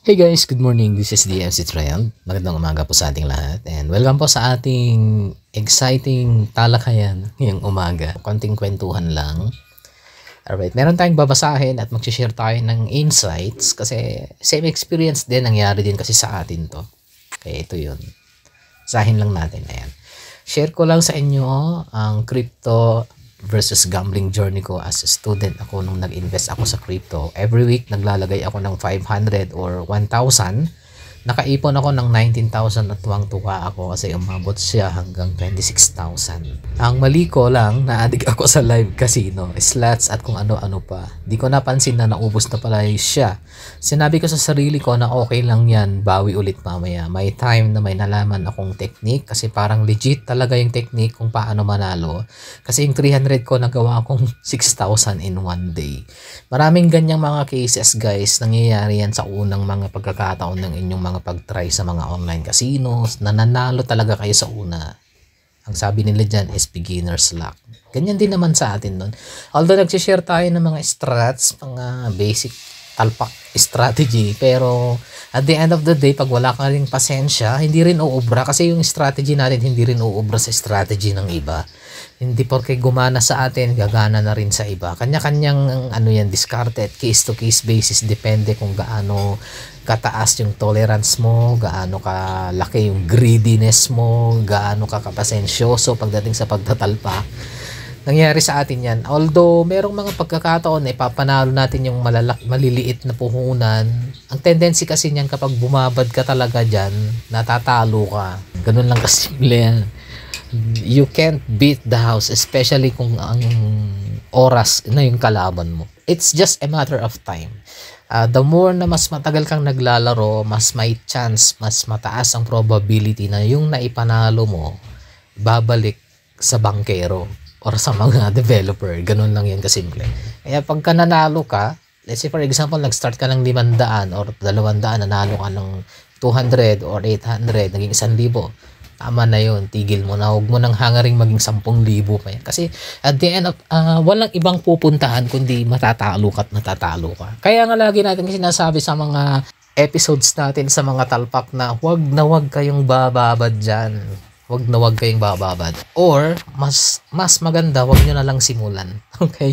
Hey guys, good morning. This is the MC Magandang umaga po sa ating lahat and welcome po sa ating exciting talakayan ngayong umaga. Konting kwentuhan lang. Alright, meron tayong babasahin at mag-share tayo ng insights kasi same experience din nangyari din kasi sa atin to. Okay, ito yun. Sahin lang natin. Ayan. Share ko lang sa inyo ang crypto versus gambling journey ko as a student ako nung nag-invest ako sa crypto. Every week naglalagay ako ng 500 or 1,000 Nakaipon ako ng 19,000 at tuwang-tuwa ako kasi umabot siya hanggang 26,000. Ang mali ko lang, naadik ako sa live casino, slots at kung ano-ano pa. Di ko napansin na naubos na pala siya. Sinabi ko sa sarili ko na okay lang yan, bawi ulit mamaya. May time na may nalaman akong technique kasi parang legit talaga yung technique kung paano manalo. Kasi yung 300 ko nagawa akong 6,000 in one day. Maraming ganyang mga cases guys, nangyayari yan sa unang mga pagkakataon ng inyong mga pag-try sa mga online casinos, nananalo talaga kayo sa una. Ang sabi nila dyan is beginner's luck. Ganyan din naman sa atin nun. Although nagsishare tayo ng mga strats, mga basic talpak strategy. Pero at the end of the day, pag wala ka rin pasensya, hindi rin uubra. Kasi yung strategy natin, hindi rin uubra sa strategy ng iba. Hindi porke gumana sa atin, gagana na rin sa iba. Kanya-kanyang ano yan, discarded case to case basis depende kung gaano kataas yung tolerance mo, gaano ka laki yung greediness mo, gaano ka kapasensyoso pagdating sa pagtatalpa. Nangyari sa atin yan. Although, merong mga pagkakataon na papanalo natin yung malalak, maliliit na puhunan. Ang tendency kasi niyan kapag bumabad ka talaga dyan, natatalo ka. Ganun lang kasi yan you can't beat the house especially kung ang oras na yung kalaban mo. It's just a matter of time. Uh, the more na mas matagal kang naglalaro, mas may chance, mas mataas ang probability na yung naipanalo mo babalik sa bankero or sa mga developer. Ganun lang yan kasimple. Kaya pagka nanalo ka, let's say for example, nag-start ka ng 500 or 200, nanalo ka ng 200 or 800, naging 1,000 tama na yon tigil mo na huwag mo nang hangaring maging 10,000 pa yan kasi at the end of, uh, walang ibang pupuntahan kundi matatalo ka at natatalo ka kaya nga lagi natin sinasabi sa mga episodes natin sa mga talpak na huwag na huwag kayong bababad dyan wag na wag kayong bababad. Or, mas, mas maganda, wag nyo na lang simulan. Okay?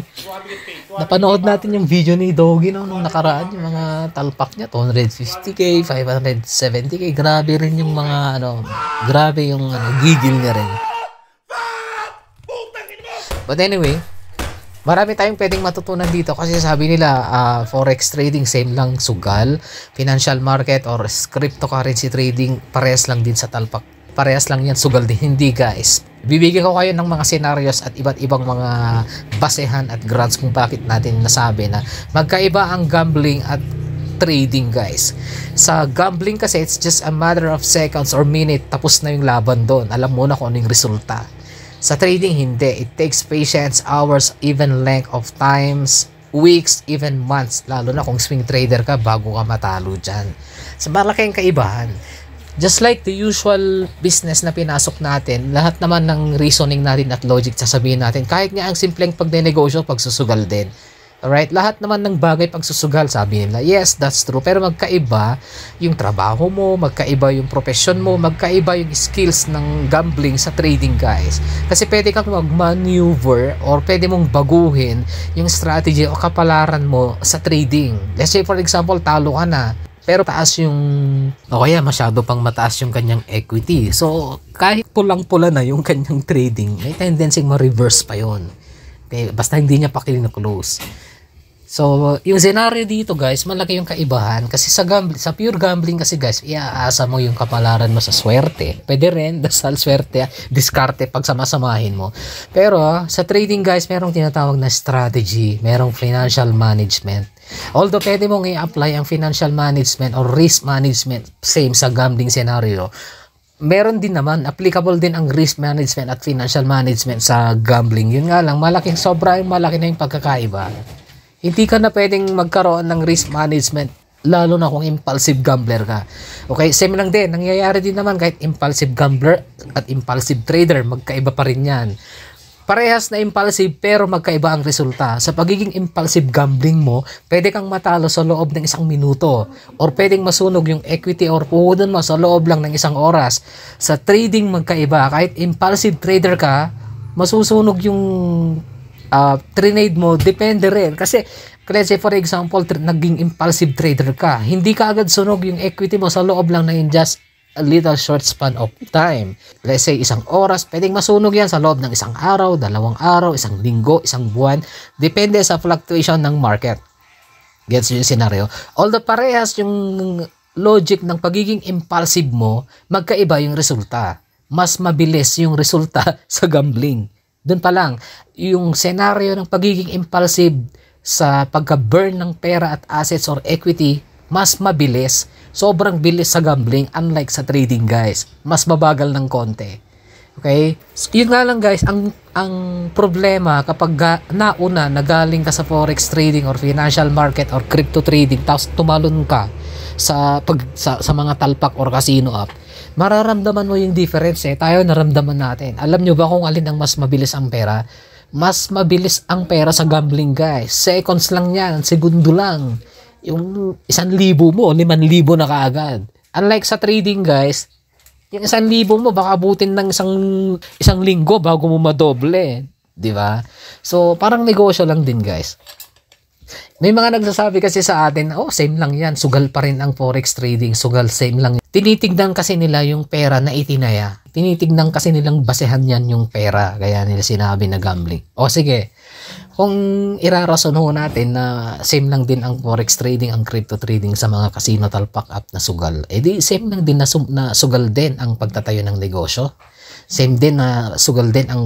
Napanood natin yung video ni Dogi no, nung nakaraan, yung mga talpak niya, 250k, 570k, grabe rin yung mga, ano, grabe yung ano, gigil niya rin. But anyway, marami tayong pwedeng matutunan dito kasi sabi nila, uh, forex trading, same lang sugal, financial market or cryptocurrency trading, pares lang din sa talpak parehas lang yan sugal din hindi guys bibigyan ko kayo ng mga scenarios at iba't ibang mga basehan at grants kung bakit natin nasabi na magkaiba ang gambling at trading guys sa gambling kasi it's just a matter of seconds or minute tapos na yung laban doon alam mo na kung ano yung resulta sa trading hindi it takes patience hours even length of times weeks, even months, lalo na kung swing trader ka bago ka matalo dyan. So, malaking kaibahan. Just like the usual business na pinasok natin, lahat naman ng reasoning natin at logic sasabihin natin, kahit nga ang simpleng pagnenegosyo, pagsusugal din. Alright, lahat naman ng bagay pagsusugal, sabi nila. Yes, that's true. Pero magkaiba yung trabaho mo, magkaiba yung profession mo, magkaiba yung skills ng gambling sa trading, guys. Kasi pwede kang mag-maneuver or pwede mong baguhin yung strategy o kapalaran mo sa trading. Let's say, for example, talo ka na pero taas yung o kaya masyado pang mataas yung kanyang equity. So kahit pulang-pula na yung kanyang trading, may tendency mo reverse pa yon. Okay, basta hindi niya pa clean close. So, yung scenario dito guys, malaki yung kaibahan kasi sa gambling, sa pure gambling kasi guys, iaasa mo yung kapalaran mo sa swerte. Pwede rin, dasal swerte, diskarte pag samasamahin mo. Pero sa trading guys, merong tinatawag na strategy, merong financial management. Although pwede mong i-apply ang financial management or risk management same sa gambling scenario, meron din naman, applicable din ang risk management at financial management sa gambling. Yun nga lang, malaking sobrang malaki na yung pagkakaiba hindi ka na pwedeng magkaroon ng risk management lalo na kung impulsive gambler ka. Okay, same lang din. Nangyayari din naman kahit impulsive gambler at impulsive trader, magkaiba pa rin yan. Parehas na impulsive pero magkaiba ang resulta. Sa pagiging impulsive gambling mo, pwede kang matalo sa loob ng isang minuto or pwedeng masunog yung equity or puhunan mo sa loob lang ng isang oras. Sa trading magkaiba, kahit impulsive trader ka, masusunog yung uh, trinade mo, depende rin. Kasi, let's say for example, naging impulsive trader ka. Hindi ka agad sunog yung equity mo sa loob lang na in just a little short span of time. Let's say isang oras, pwedeng masunog yan sa loob ng isang araw, dalawang araw, isang linggo, isang buwan. Depende sa fluctuation ng market. Gets yung scenario? Although parehas yung logic ng pagiging impulsive mo, magkaiba yung resulta. Mas mabilis yung resulta sa gambling. Doon pa lang, yung senaryo ng pagiging impulsive sa pagka-burn ng pera at assets or equity, mas mabilis. Sobrang bilis sa gambling unlike sa trading guys. Mas mabagal ng konti. Okay? So, yun nga lang guys, ang, ang problema kapag ga, nauna nagaling ka sa forex trading or financial market or crypto trading tapos tumalon ka sa, pag, sa, sa mga talpak or casino app, mararamdaman mo yung difference eh. Tayo naramdaman natin. Alam nyo ba kung alin ang mas mabilis ang pera? Mas mabilis ang pera sa gambling guys. Seconds lang yan, segundo lang. Yung isang libo mo, liman libo na kaagad. Unlike sa trading guys, yung isang libo mo baka abutin ng isang isang linggo bago mo madoble, 'di ba? So parang negosyo lang din, guys. May mga nagsasabi kasi sa atin, oh, same lang yan. Sugal pa rin ang forex trading. Sugal, same lang. Yan. Tinitignan kasi nila yung pera na itinaya. Tinitignan kasi nilang basehan yan yung pera. Kaya nila sinabi na gambling. O oh, sige, kung irarason ho natin na same lang din ang forex trading, ang crypto trading sa mga casino talpak at na sugal, edi same lang din na, na sugal din ang pagtatayo ng negosyo. Same din na sugal din ang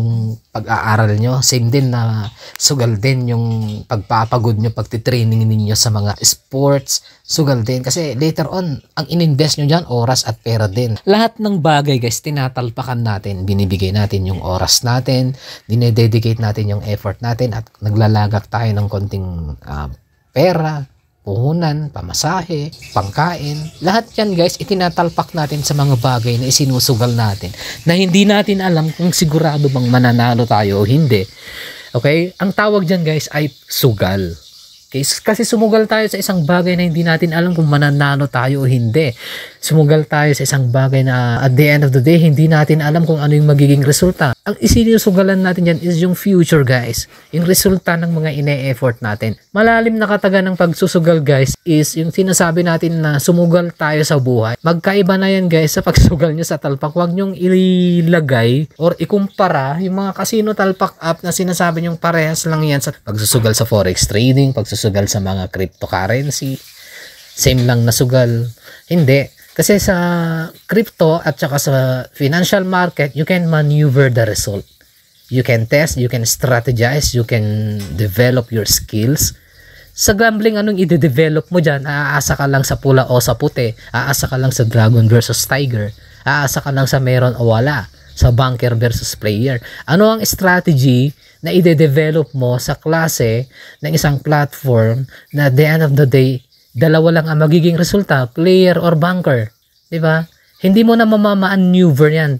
pag-aaral nyo. Same din na sugal din yung pagpapagod nyo, pagtitraining ninyo sa mga sports. Sugal din. Kasi later on, ang ininvest nyo dyan, oras at pera din. Lahat ng bagay guys, tinatalpakan natin. Binibigay natin yung oras natin. Dinededicate natin yung effort natin at naglalagak tayo ng konting uh, pera puhunan, pamasahe, pangkain. Lahat yan guys, itinatalpak natin sa mga bagay na isinusugal natin na hindi natin alam kung sigurado bang mananalo tayo o hindi. Okay? Ang tawag dyan guys ay sugal. Okay? Kasi sumugal tayo sa isang bagay na hindi natin alam kung mananalo tayo o hindi. Sumugal tayo sa isang bagay na at the end of the day, hindi natin alam kung ano yung magiging resulta. Ang isinusugalan natin yan is yung future guys. Yung resulta ng mga ine-effort natin. Malalim na kataga ng pagsusugal guys is yung sinasabi natin na sumugal tayo sa buhay. Magkaiba na yan guys sa pagsugal nyo sa talpak. Huwag nyong ilagay or ikumpara yung mga casino talpak app na sinasabi nyong parehas lang yan sa pagsusugal sa forex trading, pagsusugal sugal sa mga cryptocurrency. Same lang na sugal. Hindi. Kasi sa crypto at saka sa financial market, you can maneuver the result. You can test, you can strategize, you can develop your skills. Sa gambling, anong i develop mo dyan? Aasa ka lang sa pula o sa puti. Aasa ka lang sa dragon versus tiger. Aasa ka lang sa meron o wala. Sa banker versus player. Ano ang strategy na ide-develop mo sa klase ng isang platform na at the end of the day, dalawa lang ang magiging resulta, player or banker. ba? Diba? Hindi mo na mamama-maneuver yan.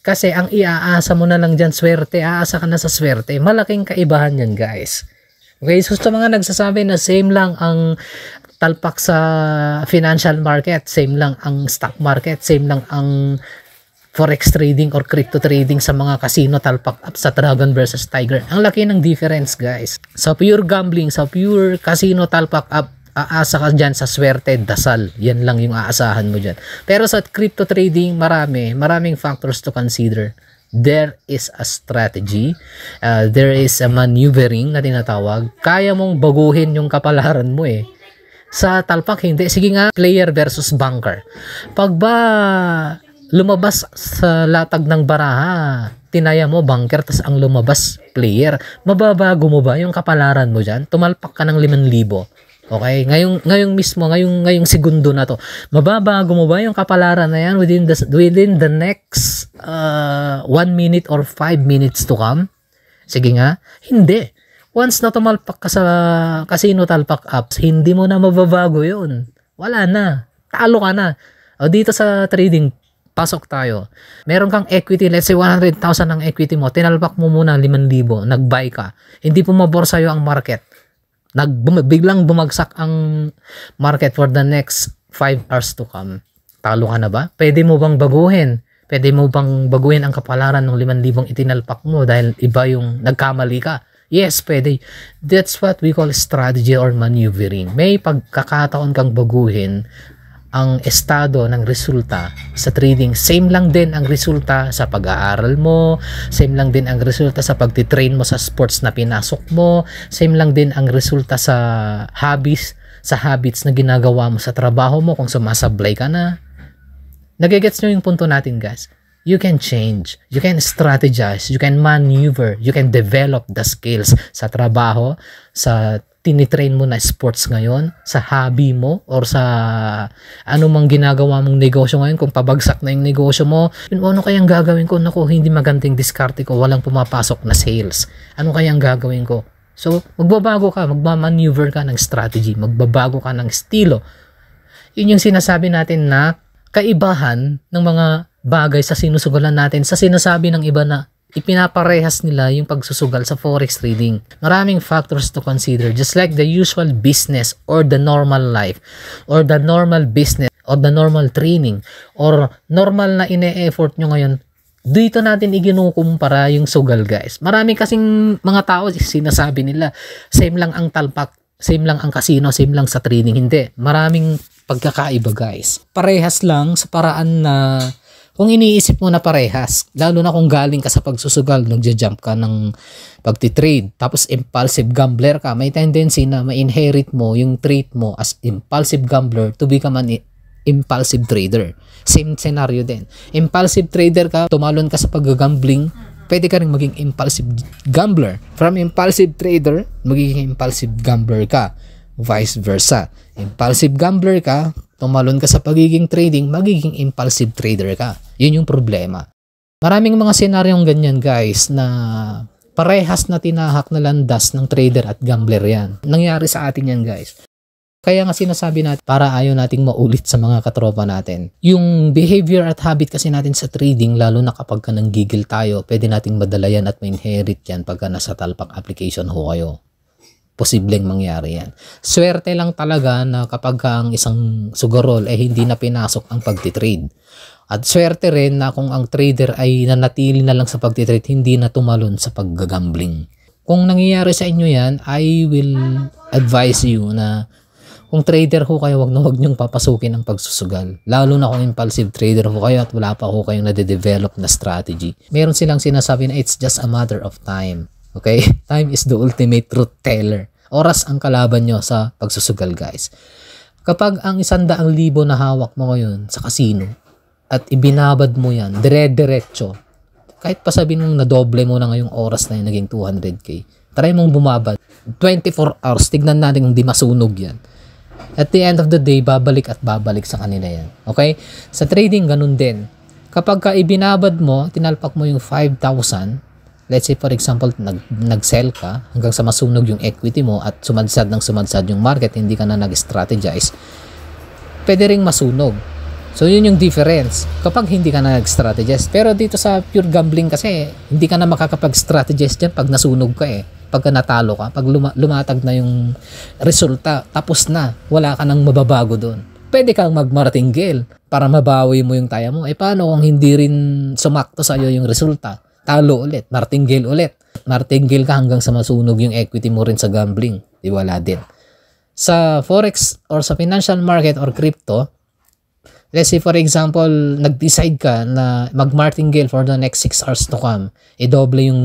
Kasi ang iaasa mo na lang dyan, swerte, aasa ka na sa swerte. Malaking kaibahan yan, guys. Okay, so sa mga nagsasabi na same lang ang talpak sa financial market, same lang ang stock market, same lang ang forex trading or crypto trading sa mga casino talpak at sa Dragon versus Tiger. Ang laki ng difference guys. Sa pure gambling, sa pure casino talpak up, aasa ka dyan sa swerte, dasal. Yan lang yung aasahan mo dyan. Pero sa crypto trading, marami, maraming factors to consider. There is a strategy, uh, there is a maneuvering na tinatawag. Kaya mong baguhin yung kapalaran mo eh. Sa talpak, hindi. Sige nga, player versus banker. Pag ba lumabas sa latag ng baraha, tinaya mo bunker, tas ang lumabas player, mababago mo ba yung kapalaran mo diyan? Tumalpak ka ng 5,000. Okay, ngayong ngayong mismo, ngayong ngayong segundo na to. Mababago mo ba yung kapalaran na yan within the within the next uh, 1 minute or 5 minutes to come? Sige nga, hindi. Once na tumalpak ka sa casino talpak apps, hindi mo na mababago 'yun. Wala na. Talo ka na. O dito sa trading Pasok tayo. Meron kang equity, let's say 100,000 ang equity mo, tinalpak mo muna 5,000, nag-buy ka. Hindi pumabor sa'yo ang market. Nag, bum, biglang bumagsak ang market for the next 5 hours to come. Talo ka na ba? Pwede mo bang baguhin? Pwede mo bang baguhin ang kapalaran ng 5,000 itinalpak mo dahil iba yung nagkamali ka? Yes, pwede. That's what we call strategy or maneuvering. May pagkakataon kang baguhin ang estado ng resulta sa trading. Same lang din ang resulta sa pag-aaral mo, same lang din ang resulta sa pag-train mo sa sports na pinasok mo, same lang din ang resulta sa habits, sa habits na ginagawa mo sa trabaho mo kung sumasablay ka na. Nagigets nyo yung punto natin guys. You can change, you can strategize, you can maneuver, you can develop the skills sa trabaho, sa tinitrain mo na sports ngayon, sa hobby mo, or sa ano mang ginagawa mong negosyo ngayon, kung pabagsak na yung negosyo mo, yun, ano kayang gagawin ko? Naku, hindi magandang diskarte ko, walang pumapasok na sales. Ano kayang gagawin ko? So, magbabago ka, magmamaneuver ka ng strategy, magbabago ka ng estilo. Yun yung sinasabi natin na kaibahan ng mga bagay sa sinusugulan natin sa sinasabi ng iba na ipinaparehas nila yung pagsusugal sa forex trading. Maraming factors to consider just like the usual business or the normal life or the normal business or the normal training or normal na ine-effort nyo ngayon dito natin iginukumpara yung sugal guys. Maraming kasing mga tao sinasabi nila same lang ang talpak, same lang ang casino, same lang sa training. Hindi. Maraming pagkakaiba guys. Parehas lang sa paraan na kung iniisip mo na parehas, lalo na kung galing ka sa pagsusugal, nagja-jump ka ng pagtitrade, tapos impulsive gambler ka, may tendency na ma-inherit mo yung trait mo as impulsive gambler to become an impulsive trader. Same scenario din. Impulsive trader ka, tumalon ka sa paggagambling, pwede ka rin maging impulsive gambler. From impulsive trader, magiging impulsive gambler ka vice versa. Impulsive gambler ka, tumalon ka sa pagiging trading, magiging impulsive trader ka. Yun yung problema. Maraming mga senaryong ganyan guys na parehas na tinahak na landas ng trader at gambler yan. Nangyari sa atin yan guys. Kaya nga sinasabi natin para ayaw nating maulit sa mga katropa natin. Yung behavior at habit kasi natin sa trading lalo na kapag ka nanggigil tayo, pwede nating madala yan at ma-inherit yan pagka nasa talpak application ho kayo posibleng mangyari yan. Swerte lang talaga na kapag ang isang sugarol ay eh, hindi na pinasok ang pagtitrade. At swerte rin na kung ang trader ay nanatili na lang sa pagtitrade, hindi na tumalon sa paggagambling. Kung nangyayari sa inyo yan, I will advise you na kung trader ho kayo, wag na wag niyong papasukin ang pagsusugal. Lalo na kung impulsive trader ho kayo at wala pa ho kayong nade-develop na strategy. Meron silang sinasabi na it's just a matter of time. Okay? Time is the ultimate truth teller. Oras ang kalaban nyo sa pagsusugal, guys. Kapag ang isandaang libo na hawak mo ngayon sa kasino at ibinabad mo yan, dire-diretso, kahit pa sabihin mong nadoble mo na ngayong oras na yung naging 200k, try mong bumabad. 24 hours, tignan natin kung di masunog yan at the end of the day, babalik at babalik sa kanila yan. Okay? Sa trading, ganun din. Kapag ka ibinabad mo, tinalpak mo yung 5,000, let's say for example, nag, nag-sell ka hanggang sa masunog yung equity mo at sumadsad ng sumadsad yung market, hindi ka na nag-strategize, pwede ring masunog. So yun yung difference kapag hindi ka na nag-strategize. Pero dito sa pure gambling kasi, hindi ka na makakapag-strategize dyan pag nasunog ka eh. Pagka natalo ka, pag luma- lumatag na yung resulta, tapos na, wala ka nang mababago doon. Pwede kang magmaratinggil para mabawi mo yung taya mo. Eh paano kung hindi rin sumakto sa iyo yung resulta? talo ulit, martingale ulit. Martingale ka hanggang sa masunog yung equity mo rin sa gambling. Di wala din. Sa forex or sa financial market or crypto, let's say for example, nag-decide ka na mag-martingale for the next 6 hours to come, i-double yung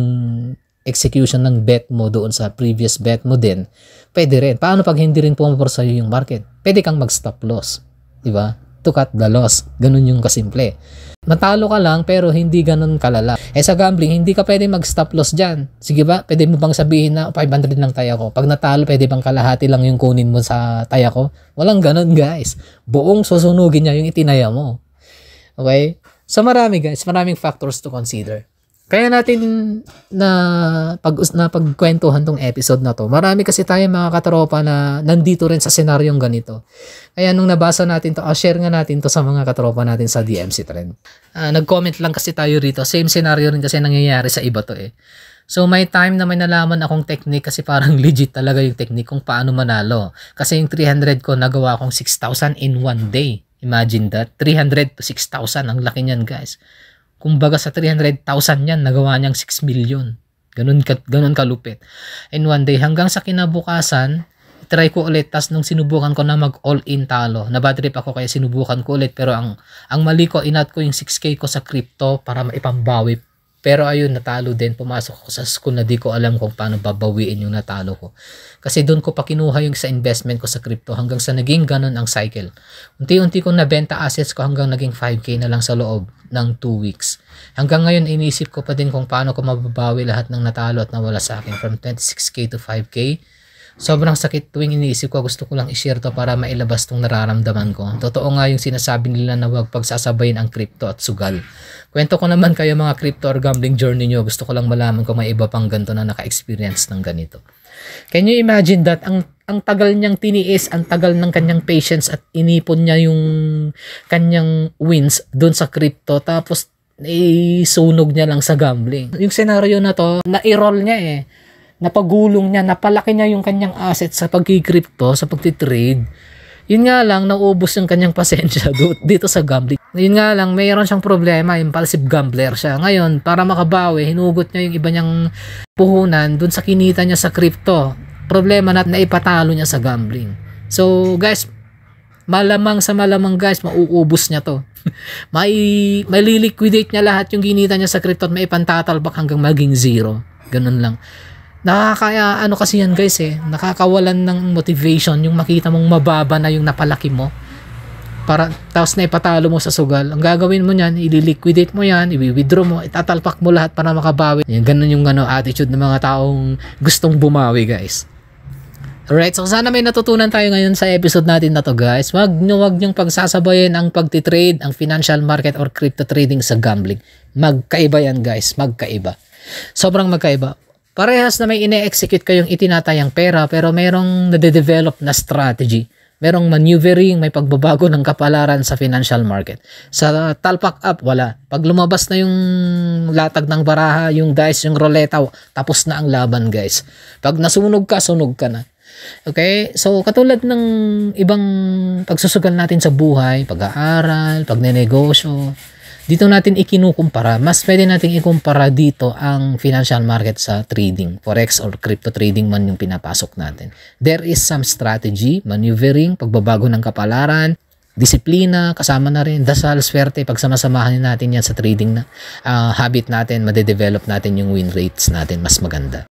execution ng bet mo doon sa previous bet mo din, pwede rin. Paano pag hindi rin pumapor sa'yo yung market? Pwede kang mag-stop loss. Di ba? to cut the loss. Ganun yung kasimple. Natalo ka lang pero hindi ganun kalala. Eh sa gambling, hindi ka pwede mag-stop loss dyan. Sige ba? Pwede mo bang sabihin na 500 lang taya ko? Pag natalo, pwede bang kalahati lang yung kunin mo sa taya ko? Walang ganun guys. Buong susunugin niya yung itinaya mo. Okay? So marami guys, maraming factors to consider. Kaya natin na pag na pagkwentuhan tong episode na to. Marami kasi tayong mga katropa na nandito rin sa senaryong ganito. Kaya nung nabasa natin to, oh, share nga natin to sa mga katropa natin sa DMC trend. Uh, nag-comment lang kasi tayo rito. Same scenario rin kasi nangyayari sa iba to eh. So may time na may nalaman akong technique kasi parang legit talaga yung technique kung paano manalo. Kasi yung 300 ko nagawa kong 6,000 in one day. Imagine that. 300 to 6,000. Ang laki niyan guys. Kumbaga sa 300,000 yan, nagawa niyang 6 million. Ganun, ka, ganun kalupit. And one day, hanggang sa kinabukasan, try ko ulit. Tapos nung sinubukan ko na mag all-in talo, nabadrip ako kaya sinubukan ko ulit. Pero ang, ang mali ko, inat ko yung 6K ko sa crypto para maipambawi pero ayun, natalo din. Pumasok ako sa school na di ko alam kung paano babawiin yung natalo ko. Kasi doon ko pa kinuha yung sa investment ko sa crypto hanggang sa naging ganun ang cycle. Unti-unti kong nabenta assets ko hanggang naging 5K na lang sa loob ng 2 weeks. Hanggang ngayon, iniisip ko pa din kung paano ko mababawi lahat ng natalo at nawala sa akin from 26K to 5K Sobrang sakit tuwing iniisip ko gusto ko lang i-share to para mailabas tong nararamdaman ko. Totoo nga yung sinasabi nila na wag pagsasabayin ang crypto at sugal. Kwento ko naman kayo mga crypto or gambling journey nyo. Gusto ko lang malaman kung may iba pang ganito na naka-experience ng ganito. Can you imagine that? Ang, ang tagal niyang tiniis, ang tagal ng kanyang patience at inipon niya yung kanyang wins doon sa crypto. Tapos, isunog niya lang sa gambling. Yung senaryo na to, na-roll niya eh napagulong niya, napalaki niya yung kanyang asset sa pagkikripto, sa pagtitrade. Yun nga lang, naubos yung kanyang pasensya dito sa gambling. Yun nga lang, mayroon siyang problema, impulsive gambler siya. Ngayon, para makabawi, hinugot niya yung iba niyang puhunan dun sa kinita niya sa crypto. Problema na naipatalo niya sa gambling. So guys, malamang sa malamang guys, mauubos niya to. may, maliliquidate niya lahat yung kinita niya sa crypto at maipantatalbak hanggang maging zero. Ganun lang nakaka ano kasi yan guys eh nakakawalan ng motivation yung makita mong mababa na yung napalaki mo para tapos na ipatalo mo sa sugal ang gagawin mo niyan ililiquidate mo yan i-withdraw mo itatalpak mo lahat para makabawi yan, ganun yung ano, attitude ng mga taong gustong bumawi guys Alright, so sana may natutunan tayo ngayon sa episode natin na to guys. Wag nyo wag nyo pagsasabayin ang pagtitrade, ang financial market or crypto trading sa gambling. Magkaiba yan guys, magkaiba. Sobrang magkaiba. Parehas na may ine-execute kayong itinatayang pera pero merong nade-develop na strategy. Merong maneuvering, may pagbabago ng kapalaran sa financial market. Sa talpak up, wala. Pag lumabas na yung latag ng baraha, yung dice, yung roulette, oh, tapos na ang laban guys. Pag nasunog ka, sunog ka na. Okay? So, katulad ng ibang pagsusugal natin sa buhay, pag-aaral, pag-negosyo, dito natin ikinukumpara, mas pwede natin ikumpara dito ang financial market sa trading, forex or crypto trading man yung pinapasok natin. There is some strategy, maneuvering, pagbabago ng kapalaran, disiplina, kasama na rin, dasal, swerte, pagsamasamahan natin yan sa trading na uh, habit natin, madedevelop natin yung win rates natin mas maganda.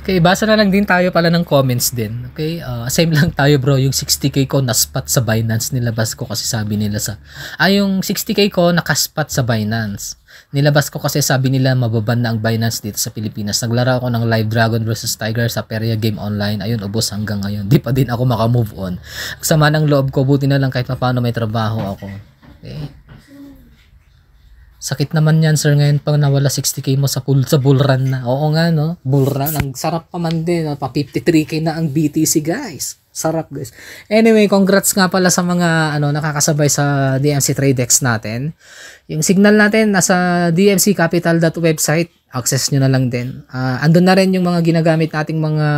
Okay, basa na lang din tayo pala ng comments din. Okay, uh, same lang tayo bro. Yung 60k ko naspat sa Binance. Nilabas ko kasi sabi nila sa... Ah, yung 60k ko nakaspat sa Binance. Nilabas ko kasi sabi nila mababan na ang Binance dito sa Pilipinas. Naglaro ako ng Live Dragon versus Tiger sa Peria Game Online. Ayun, ubos hanggang ngayon. Di pa din ako makamove on. Sama ng loob ko. Buti na lang kahit paano may trabaho ako. Okay. Sakit naman yan, sir, ngayon pang nawala 60k mo sa, bull, sa bull run na. Oo nga, no? Bull run. Ang sarap pa man din. No? Pa 53k na ang BTC, guys. Sarap, guys. Anyway, congrats nga pala sa mga ano, nakakasabay sa DMC Tradex natin. Yung signal natin, nasa dmccapital.website. Access nyo na lang din. Uh, andun na rin yung mga ginagamit nating mga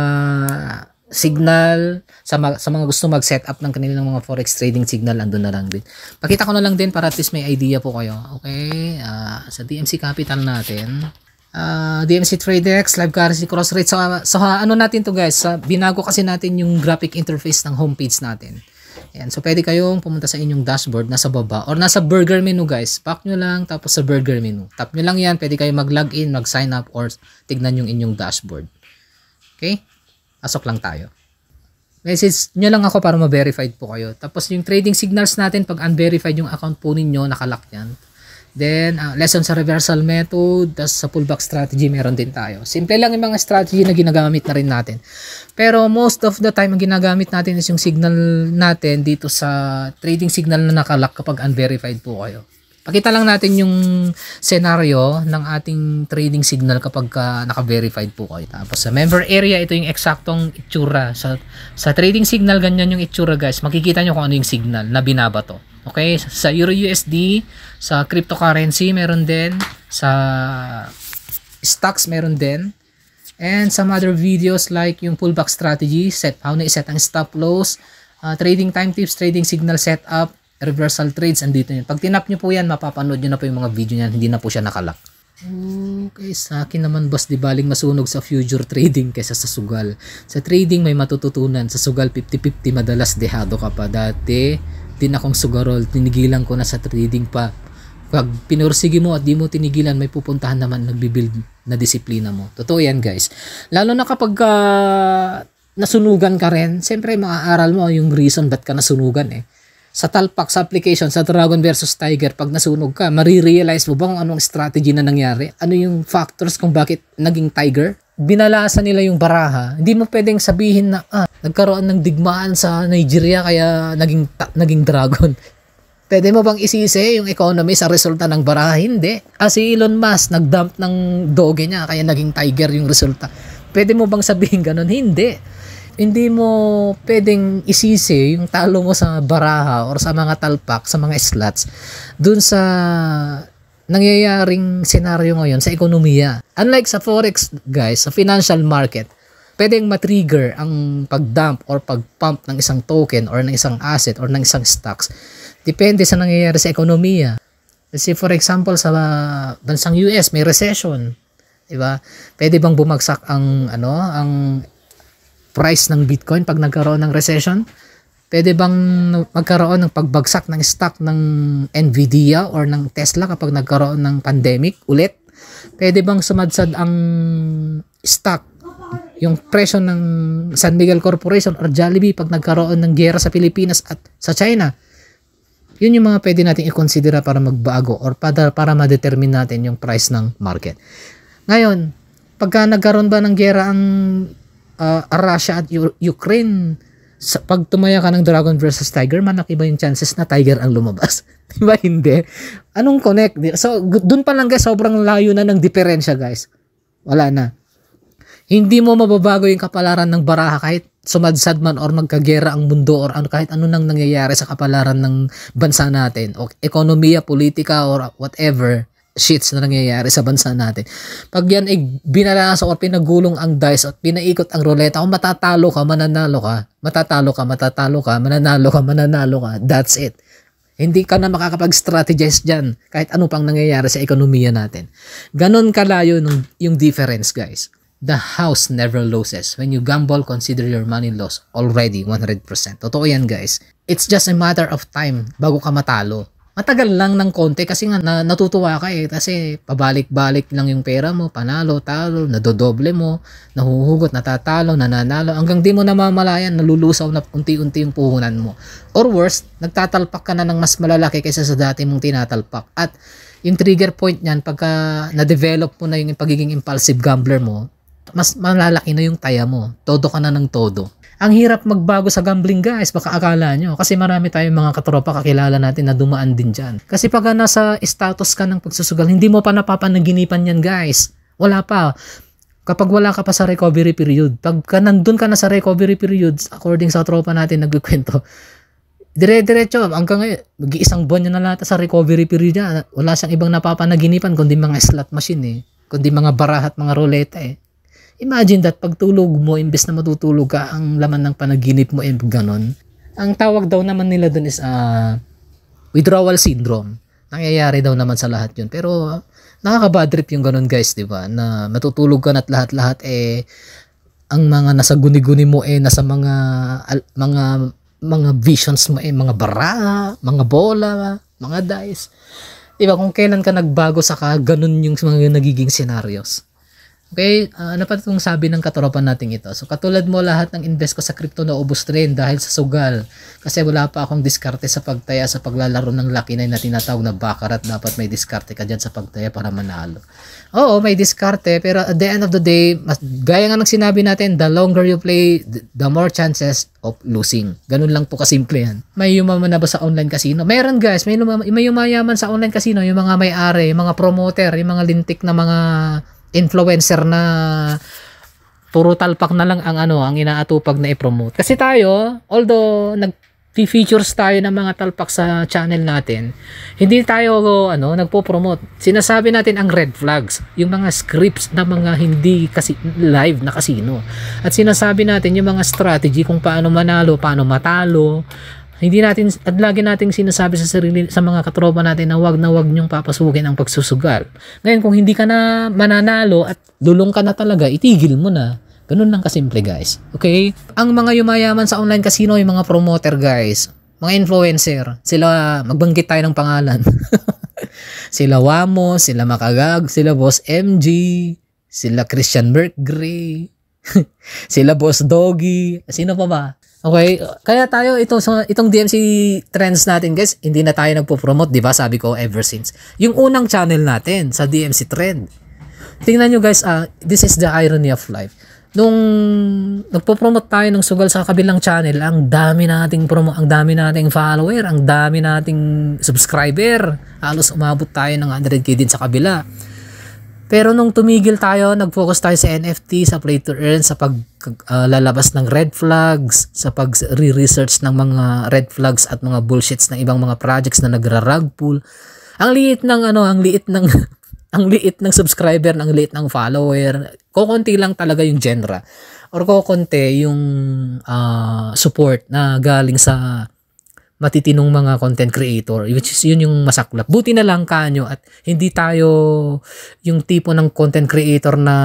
signal sa, mag, sa mga gusto mag-set up ng kanilang mga forex trading signal andun na lang din. Pakita ko na lang din para at least may idea po kayo. Okay, uh, sa DMC Capital natin. Uh, ah, DMC Tradex, live currency cross rate. So, uh, so uh, ano natin to guys, uh, binago kasi natin yung graphic interface ng homepage natin. Ayan. So, pwede kayong pumunta sa inyong dashboard, nasa baba, or nasa burger menu guys. Back nyo lang, tapos sa burger menu. Tap nyo lang yan, pwede kayong mag-login, mag-sign up, or tignan yung inyong dashboard. Okay? Asok lang tayo. Message nyo lang ako para ma-verified po kayo. Tapos yung trading signals natin, pag unverified yung account po ninyo, nakalock yan. Then, uh, lesson sa reversal method, tas sa pullback strategy, meron din tayo. Simple lang yung mga strategy na ginagamit na rin natin. Pero most of the time, ang ginagamit natin is yung signal natin dito sa trading signal na nakalock kapag unverified po kayo. Pakita lang natin yung scenario ng ating trading signal kapag ka ah, naka-verified po kayo. Tapos sa member area, ito yung eksaktong itsura. Sa, sa trading signal, ganyan yung itsura guys. Makikita nyo kung ano yung signal na binabato. Okay? Sa EURUSD, sa cryptocurrency meron din, sa stocks meron din. And some other videos like yung pullback strategy, set, how na iset ang stop loss, uh, trading time tips, trading signal setup, reversal trades, andito yun. Pag tinap nyo po yan, mapapanood nyo na po yung mga video niyan, hindi na po siya nakalak. Okay, sa akin naman boss, di baling masunog sa future trading kaysa sa sugal. Sa trading may matututunan, sa sugal 50-50 madalas dehado ka pa. Dati, din akong sugarol, tinigilan ko na sa trading pa. Pag pinursige mo at di mo tinigilan, may pupuntahan naman nagbibuild na disiplina mo. Totoo yan guys. Lalo na kapag uh, nasunugan ka rin, siyempre maaaral mo yung reason ba't ka nasunugan eh sa talpak sa application sa Dragon versus Tiger pag nasunog ka, marirealize mo bang anong strategy na nangyari? Ano yung factors kung bakit naging Tiger? Binalasa nila yung baraha. Hindi mo pwedeng sabihin na ah, nagkaroon ng digmaan sa Nigeria kaya naging ta- naging Dragon. Pwede mo bang isisi yung economy sa resulta ng baraha? Hindi. Kasi ah, Elon Musk nagdump ng doge niya kaya naging Tiger yung resulta. Pwede mo bang sabihin ganun? Hindi hindi mo pwedeng isisi yung talo mo sa baraha or sa mga talpak, sa mga slots, dun sa nangyayaring senaryo ngayon sa ekonomiya. Unlike sa forex guys, sa financial market, pwedeng matrigger ang pag-dump or pag-pump ng isang token or ng isang asset or ng isang stocks. Depende sa nangyayari sa ekonomiya. Kasi for example, sa bansang US may recession, 'di ba? Pwede bang bumagsak ang ano, ang price ng Bitcoin pag nagkaroon ng recession? Pwede bang magkaroon ng pagbagsak ng stock ng Nvidia or ng Tesla kapag nagkaroon ng pandemic ulit? Pwede bang sumadsad ang stock yung presyo ng San Miguel Corporation or Jollibee pag nagkaroon ng gera sa Pilipinas at sa China? Yun yung mga pwede nating i-considera para magbago or para, para ma-determine natin yung price ng market. Ngayon, pagka nagkaroon ba ng gera ang uh, Russia at Ukraine sa pag tumaya ka ng Dragon versus Tiger, malaki ba yung chances na Tiger ang lumabas? di ba hindi? Anong connect? So, dun pa lang guys, sobrang layo na ng diferensya guys. Wala na. Hindi mo mababago yung kapalaran ng baraha kahit sumadsad man or magkagera ang mundo or ano, kahit ano nang nangyayari sa kapalaran ng bansa natin o ekonomiya, politika or whatever shits na nangyayari sa bansa natin. Pag yan ay binarasa or pinagulong ang dice at pinaikot ang ruleta, kung matatalo ka, mananalo ka, matatalo ka, matatalo ka, mananalo ka, mananalo ka, that's it. Hindi ka na makakapag-strategize dyan kahit ano pang nangyayari sa ekonomiya natin. Ganon kalayo nung, yung difference guys. The house never loses. When you gamble, consider your money loss already 100%. Totoo yan guys. It's just a matter of time bago ka matalo matagal lang ng konti kasi nga natutuwa ka eh kasi pabalik-balik lang yung pera mo, panalo, talo, nadodoble mo, nahuhugot, natatalo, nananalo hanggang di mo namamalayan, nalulusaw na unti-unti yung puhunan mo. Or worse, nagtatalpak ka na ng mas malalaki kaysa sa dati mong tinatalpak. At yung trigger point niyan pagka na-develop mo na yung pagiging impulsive gambler mo, mas malalaki na yung taya mo. Todo ka na ng todo. Ang hirap magbago sa gambling guys, baka akala nyo. Kasi marami tayong mga katropa kakilala natin na dumaan din dyan. Kasi pag nasa status ka ng pagsusugal, hindi mo pa napapanaginipan yan guys. Wala pa. Kapag wala ka pa sa recovery period, pag ka, nandun ka na sa recovery period, according sa tropa natin nagkikwento, dire-diretso, hanggang ngayon, mag-iisang buwan niya na lahat sa recovery period niya. Wala siyang ibang napapanaginipan, kundi mga slot machine eh. Kundi mga barahat, mga roulette eh. Imagine that pagtulog mo, imbes na matutulog ka, ang laman ng panaginip mo ay ganon. Ang tawag daw naman nila dun is uh, withdrawal syndrome. Nangyayari daw naman sa lahat yun. Pero nakaka-bad trip yung ganun guys, di ba? Na matutulog ka na at lahat-lahat eh ang mga nasa guni-guni mo eh nasa mga al, mga mga visions mo eh mga bara, mga bola, mga dice. Diba, kung kailan ka nagbago sa ganun yung mga nagiging scenarios. Okay, uh, ano pa itong sabi ng katropa natin ito? So katulad mo lahat ng invest ko sa crypto na ubus rin dahil sa sugal. Kasi wala pa akong diskarte sa pagtaya sa paglalaro ng Lucky laki na tinatawag na baccarat. Dapat may diskarte ka dyan sa pagtaya para manalo. Oo, may diskarte pero at the end of the day, mas, gaya nga ng sinabi natin, the longer you play, the more chances of losing. Ganun lang po kasimple yan. May yumaman na ba sa online casino? Meron guys, may, may yumayaman sa online casino yung mga may-ari, yung mga promoter, yung mga lintik na mga influencer na puro talpak na lang ang ano ang inaatupag na i-promote. Kasi tayo, although nag features tayo ng mga talpak sa channel natin, hindi tayo ano, nagpo-promote. Sinasabi natin ang red flags, yung mga scripts ng mga hindi kasi live na kasino. At sinasabi natin yung mga strategy kung paano manalo, paano matalo, hindi natin at lagi nating sinasabi sa sarili sa mga katropa natin na wag na wag niyong papasukin ang pagsusugal. Ngayon kung hindi ka na mananalo at lulong ka na talaga, itigil mo na. Ganun lang kasimple guys. Okay? Ang mga yumayaman sa online casino, yung mga promoter guys, mga influencer, sila magbanggit tayo ng pangalan. sila Wamo, sila Makagag, sila Boss MG, sila Christian Mercury, sila Boss Doggy, sino pa ba? Okay, kaya tayo ito sa itong DMC trends natin, guys. Hindi na tayo nagpo-promote, 'di ba? Sabi ko ever since. Yung unang channel natin sa DMC trend. Tingnan niyo, guys, ah, this is the irony of life. Nung nagpo-promote tayo ng sugal sa kabilang channel, ang dami nating promo, ang dami nating follower, ang dami nating subscriber. Halos umabot tayo ng 100k din sa kabila. Pero nung tumigil tayo, nag-focus tayo sa NFT, sa play to earn, sa paglalabas ah, uh, ng red flags, sa pag-research ng mga red flags at mga bullshits ng ibang mga projects na nagra-rug pull. Ang liit ng ano, ang liit ng ang liit ng subscriber, ang liit ng follower, kokonti lang talaga yung genre or kokonti yung uh, support na galing sa matitinong mga content creator which is yun yung masaklap. Buti na lang kanyo at hindi tayo yung tipo ng content creator na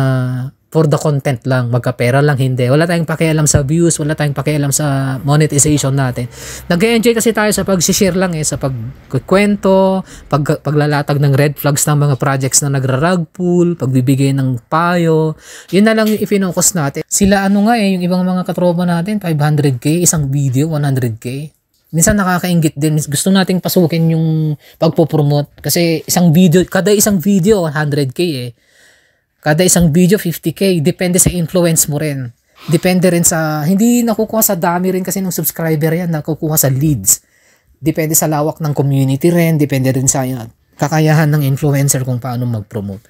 for the content lang, magkapera lang, hindi. Wala tayong pakialam sa views, wala tayong pakialam sa monetization natin. Nag-enjoy kasi tayo sa pag-share lang eh, sa pagkukwento, pag paglalatag ng red flags ng mga projects na nagra-rug pull, pagbibigay ng payo. Yun na lang yung ipinokus natin. Sila ano nga eh, yung ibang mga katropa natin, 500k, isang video, 100k minsan nakakaingit din. Gusto nating pasukin yung pagpo-promote kasi isang video, kada isang video 100k eh. Kada isang video 50k, depende sa influence mo rin. Depende rin sa hindi nakukuha sa dami rin kasi ng subscriber yan, nakukuha sa leads. Depende sa lawak ng community rin, depende rin sa yan, kakayahan ng influencer kung paano mag-promote.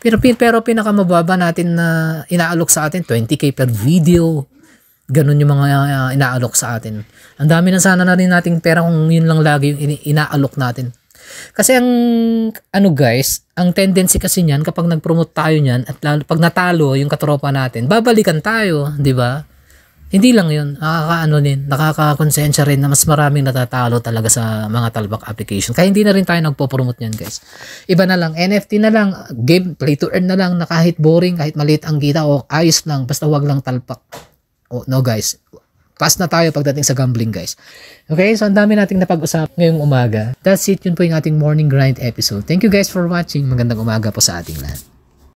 Pero, pero pinakamababa natin na inaalok sa atin, 20k per video, ganun yung mga uh, inaalok sa atin. Ang dami na sana na rin nating pera kung yun lang lagi yung inaalok natin. Kasi ang ano guys, ang tendency kasi niyan kapag nag-promote tayo niyan at lalo, pag natalo yung katropa natin, babalikan tayo, 'di ba? Hindi lang 'yun, nakakaano din, nakakakonsensya rin na mas maraming natatalo talaga sa mga talbak application. Kaya hindi na rin tayo nagpo-promote niyan, guys. Iba na lang, NFT na lang, game play to earn na lang na kahit boring, kahit maliit ang kita o ayos lang, basta wag lang talpak. Oh, no guys, pass na tayo pagdating sa gambling guys. Okay, so ang dami nating napag-usap ngayong umaga. That's it, yun po yung ating morning grind episode. Thank you guys for watching. Magandang umaga po sa ating lahat.